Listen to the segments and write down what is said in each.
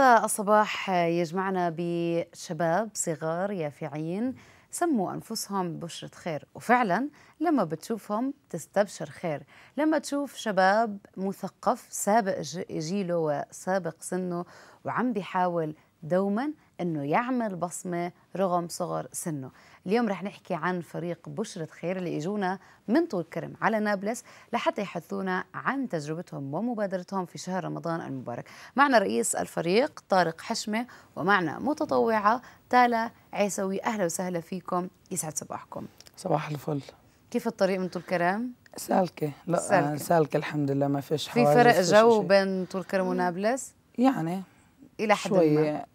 هذا الصباح يجمعنا بشباب صغار يافعين سموا أنفسهم بشرة خير وفعلا لما بتشوفهم تستبشر خير لما تشوف شباب مثقف سابق جيله وسابق سنه وعم بيحاول دوما انه يعمل بصمه رغم صغر سنه اليوم رح نحكي عن فريق بشرة خير اللي اجونا من طول كرم على نابلس لحتى يحدثونا عن تجربتهم ومبادرتهم في شهر رمضان المبارك معنا رئيس الفريق طارق حشمة ومعنا متطوعة تالا عيسوي أهلا وسهلا فيكم يسعد صباحكم صباح الفل كيف الطريق من طول كرم؟ سالكة لا آه، سالكة, سالكة الحمد لله ما فيش حوالي في فرق جو بين طول كرم ونابلس؟ يعني إلى حد شوية. ما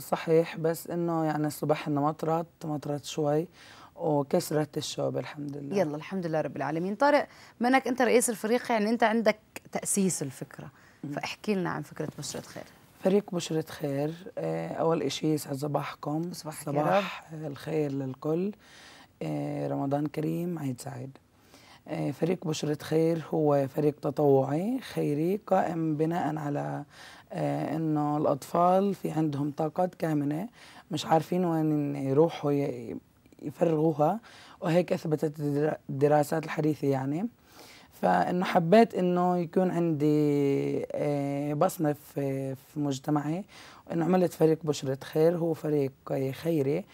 صحيح بس انه يعني الصبح انه مطرت مطرت شوي وكسرت الشوب الحمد لله يلا الحمد لله رب العالمين طارق منك انت رئيس الفريق يعني انت عندك تاسيس الفكره فاحكي لنا عن فكره بشره خير فريق بشرة خير آه، أول شيء يسعد صباحكم صباح الخير للكل آه، رمضان كريم عيد سعيد آه، فريق بشرة خير هو فريق تطوعي خيري قائم بناء على آه، انه الاطفال في عندهم طاقات كامنه مش عارفين وين يروحوا يفرغوها وهيك اثبتت الدراسات الحديثه يعني فانه حبيت انه يكون عندي آه، بصمه في مجتمعي وانه عملت فريق بشره خير هو فريق خيري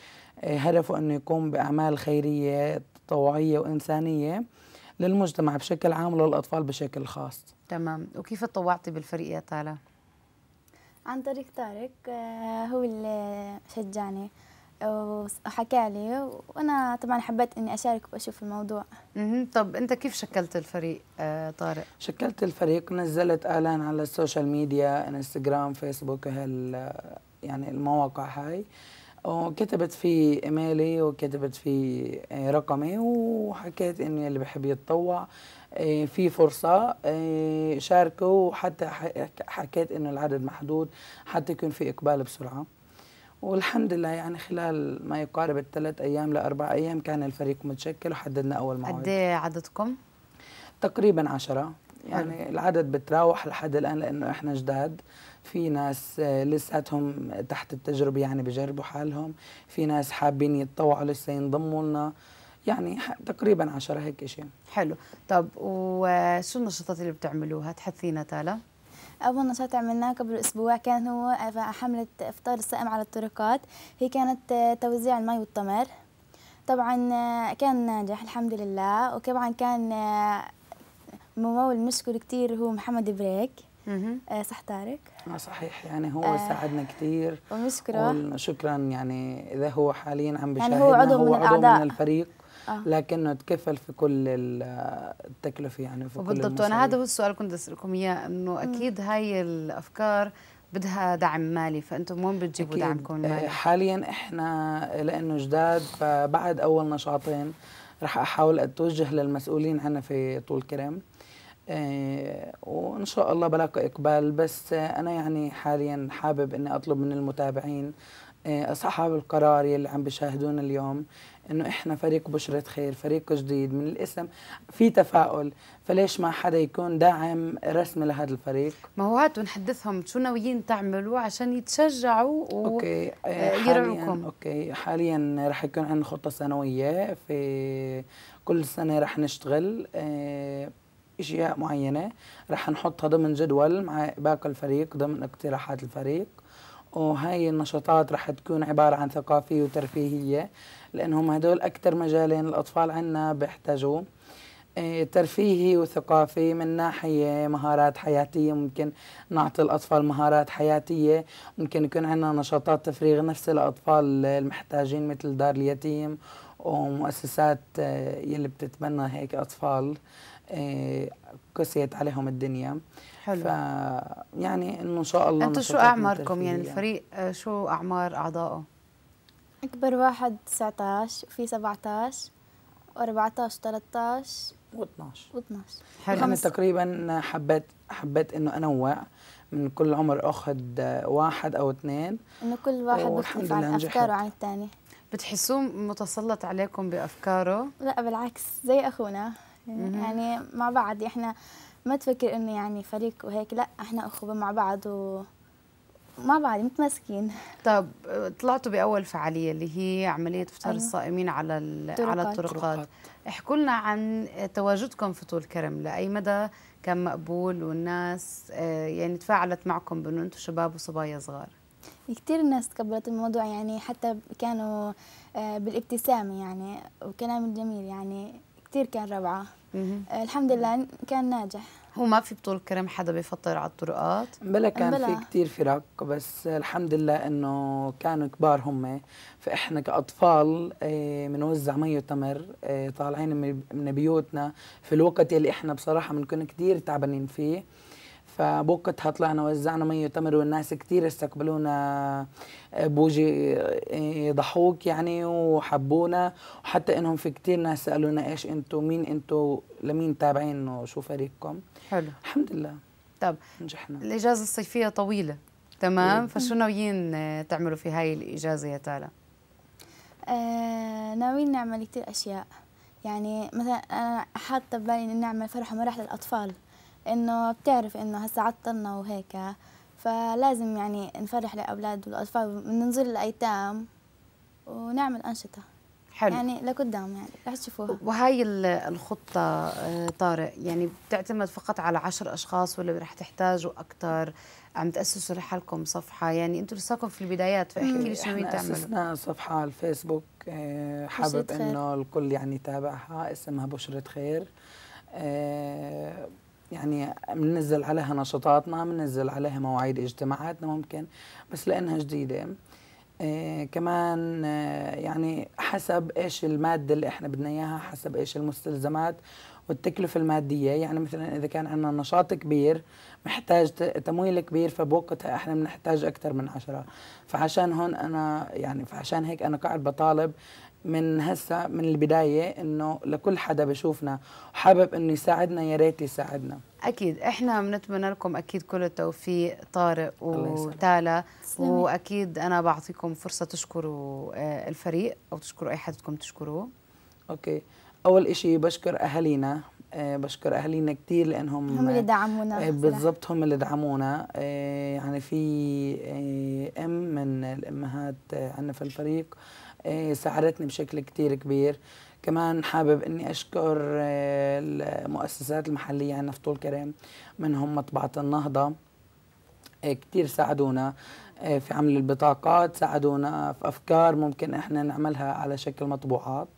هدفه انه يقوم باعمال خيريه تطوعيه وانسانيه للمجتمع بشكل عام وللاطفال بشكل خاص تمام وكيف تطوعتي بالفريق يا تالا عن طريق طارق آه، هو اللي شجعني وحكى لي وانا طبعا حبيت اني اشارك واشوف الموضوع اها طب انت كيف شكلت الفريق آه، طارق شكلت الفريق نزلت اعلان على السوشيال ميديا انستغرام فيسبوك هال آه، يعني المواقع هاي آه وكتبت في إيميلي وكتبت في آه، رقمي وحكيت إني اللي بحب يتطوع آه، في فرصة آه، شاركوا وحتى حكيت إنه العدد محدود حتى يكون في إقبال بسرعة والحمد لله يعني خلال ما يقارب الثلاث أيام لأربع أيام كان الفريق متشكل وحددنا أول موعد قد إيه عددكم؟ تقريبا عشرة يعني العدد بتراوح لحد الان لانه احنا جداد في ناس آه، لساتهم تحت التجربه يعني بجربوا حالهم في ناس حابين يتطوعوا لسه ينضموا لنا يعني تقريبا عشرة هيك شيء حلو طب وشو النشاطات اللي بتعملوها تحثينا تالا أول نشاط عملناه قبل أسبوع كان هو حملة إفطار الصائم على الطرقات هي كانت آه، توزيع المي والتمر طبعا آه، كان ناجح الحمد لله وطبعا كان ممول مشكور كثير هو محمد بريك آه صح طارق؟ آه صحيح يعني هو آه ساعدنا كثير ومشكره شكرا يعني اذا هو حاليا عم يعني بيشاهدنا يعني هو عضو, هو من, عضو الأعداء. من الفريق آه. لكنه تكفل في كل التكلفه يعني في بالضبط انا هذا هو السؤال كنت اسالكم اياه انه اكيد هاي الافكار بدها دعم مالي فانتم وين بتجيبوا دعمكم آه، المالي؟ حاليا احنا لانه جداد فبعد اول نشاطين رح احاول اتوجه للمسؤولين عنا في طول كرم آه، وان شاء الله بلاقي اقبال بس آه، انا يعني حاليا حابب اني اطلب من المتابعين آه، اصحاب القرار يلي عم بيشاهدونا اليوم انه احنا فريق بشرة خير فريق جديد من الاسم في تفاؤل فليش ما حدا يكون داعم رسمي لهذا الفريق ما هو هاتوا نحدثهم شو ناويين تعملوا عشان يتشجعوا ويرعوكم اوكي حاليا رح يكون عندنا خطة سنوية في كل سنة رح نشتغل اشياء معينه رح نحطها ضمن جدول مع باقي الفريق ضمن اقتراحات الفريق وهاي النشاطات رح تكون عبارة عن ثقافية وترفيهية لأنهم هدول أكثر مجالين الأطفال عنا بيحتاجوا إيه، ترفيهي وثقافي من ناحية مهارات حياتية ممكن نعطي الأطفال مهارات حياتية ممكن يكون عندنا نشاطات تفريغ نفسي لأطفال المحتاجين مثل دار اليتيم ومؤسسات إيه، يلي بتتبنى هيك أطفال آه، قسيت عليهم الدنيا حلو ف يعني انه ان شاء الله انتم شو اعماركم يعني الفريق آه، شو اعمار اعضائه اكبر واحد 19 وفي 17 و14 13 و12 و12 حلو يعني تقريبا حبيت حبيت انه انوع من كل عمر اخذ واحد او اثنين انه كل واحد بيختلف عن افكاره عن الثاني بتحسوه متسلط عليكم بافكاره؟ لا بالعكس زي اخونا يعني مع بعض احنا ما تفكر انه يعني فريق وهيك لا احنا اخوه مع بعض و مع بعض متماسكين طب طلعتوا باول فعاليه اللي هي عمليه افطار أيوه. الصائمين على الطرقات. على الطرقات احكوا لنا عن تواجدكم في طول كرم لاي مدى كان مقبول والناس آه، يعني تفاعلت معكم بانه انتم شباب وصبايا صغار كثير الناس تقبلت الموضوع يعني حتى كانوا آه، بالابتسامه يعني وكلام جميل يعني كثير كان روعة آه، الحمد لله كان ناجح هو ما في بطول كرم حدا بيفطر على الطرقات بلا كان بلا. في كثير فرق بس الحمد لله انه كانوا كبار هم فاحنا كاطفال بنوزع آه، مي وتمر آه، طالعين من بيوتنا في الوقت اللي احنا بصراحه بنكون كثير تعبانين فيه فبوقتها طلعنا وزعنا مي وتمر والناس كتير استقبلونا آه، بوجه آه، ضحوك يعني وحبونا وحتى انهم في كتير ناس سالونا ايش انتم مين انتم لمين تابعين وشو فريقكم حلو الحمد لله طب نجحنا الاجازه الصيفيه طويله تمام فشو ناويين آه، تعملوا في هاي الاجازه يا تالا آه ناويين نعمل كتير اشياء يعني مثلا انا حاطه ببالي اني نعمل فرح ومرح للاطفال إنه بتعرف إنه هسا عطلنا وهيك فلازم يعني نفرح الأولاد والأطفال ننزل الأيتام ونعمل أنشطة حلو يعني لقدام يعني رح تشوفوها وهاي الخطة آه، طارق يعني بتعتمد فقط على عشر أشخاص ولا رح تحتاجوا أكثر عم تأسسوا لحالكم صفحة يعني انتم لساكم في البدايات فاحكي لي شو بدكم تعملوا أسسنا صفحة على الفيسبوك آه، حابب إنه الكل يعني يتابعها اسمها بشرة خير آه، يعني بننزل عليها نشاطاتنا بننزل عليها مواعيد اجتماعاتنا ممكن بس لانها جديده إيه كمان آه، يعني حسب ايش الماده اللي احنا بدنا اياها حسب ايش المستلزمات والتكلفة المادية يعني مثلا إذا كان عندنا نشاط كبير محتاج تمويل كبير فبوقتها إحنا بنحتاج أكثر من عشرة فعشان هون أنا يعني فعشان هيك أنا قاعد بطالب من هسه من البدايه انه لكل حدا بشوفنا حابب انه يساعدنا يا ريت يساعدنا اكيد احنا بنتمنى لكم اكيد كل التوفيق طارق وتالا واكيد انا بعطيكم فرصه تشكروا آه، الفريق او تشكروا اي حد بدكم تشكروه اوكي اول شيء بشكر اهالينا آه، بشكر اهالينا كثير لانهم هم اللي دعمونا آه، بالضبط هم اللي دعمونا يعني في ام من الامهات عندنا في الفريق إيه، ساعدتني بشكل كتير كبير كمان حابب اني اشكر إيه، المؤسسات المحليه عنا في طول كرم منهم مطبعه النهضه إيه، كتير ساعدونا في عمل البطاقات ساعدونا في افكار ممكن احنا نعملها على شكل مطبوعات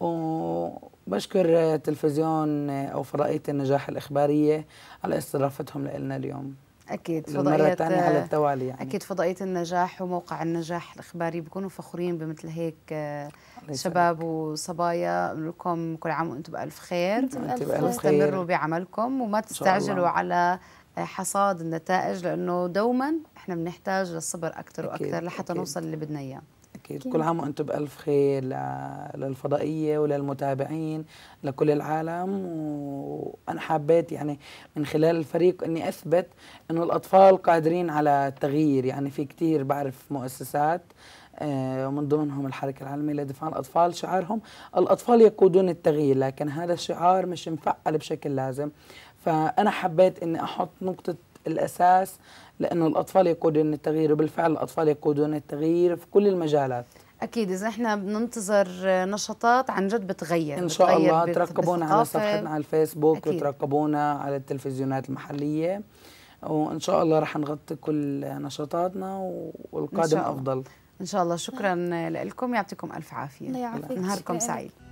وبشكر تلفزيون او فرائيه النجاح الاخباريه على استضافتهم لنا اليوم اكيد فضائيه الثانيه على التوالي يعني اكيد فضائيه النجاح وموقع النجاح الاخباري بيكونوا فخورين بمثل هيك آه، شباب وصبايا لكم كل عام وانتم بالف خير انتم بالف خير استمروا بعملكم وما تستعجلوا على آه، حصاد النتائج لانه دوما احنا بنحتاج للصبر اكثر واكثر لحتى أكيد. نوصل اللي بدنا اياه اكيد كل عام وانتم بالف خير للفضائيه وللمتابعين لكل العالم وانا حبيت يعني من خلال الفريق اني اثبت انه الاطفال قادرين على التغيير يعني في كثير بعرف مؤسسات آه، ومن ضمنهم الحركة العالمية لدفاع الأطفال شعارهم الأطفال يقودون التغيير لكن هذا الشعار مش مفعل بشكل لازم فأنا حبيت أني أحط نقطة الأساس لأنه الأطفال يقودون التغيير وبالفعل الأطفال يقودون التغيير في كل المجالات اكيد اذا احنا بننتظر نشاطات عن جد بتغير ان شاء بتغير الله ترقبونا على صفحتنا على الفيسبوك أكيد. وترقبونا على التلفزيونات المحليه وان شاء الله رح نغطي كل نشاطاتنا والقادم إن شاء الله. افضل ان شاء الله شكرا لكم يعطيكم الف عافيه نهاركم سعيد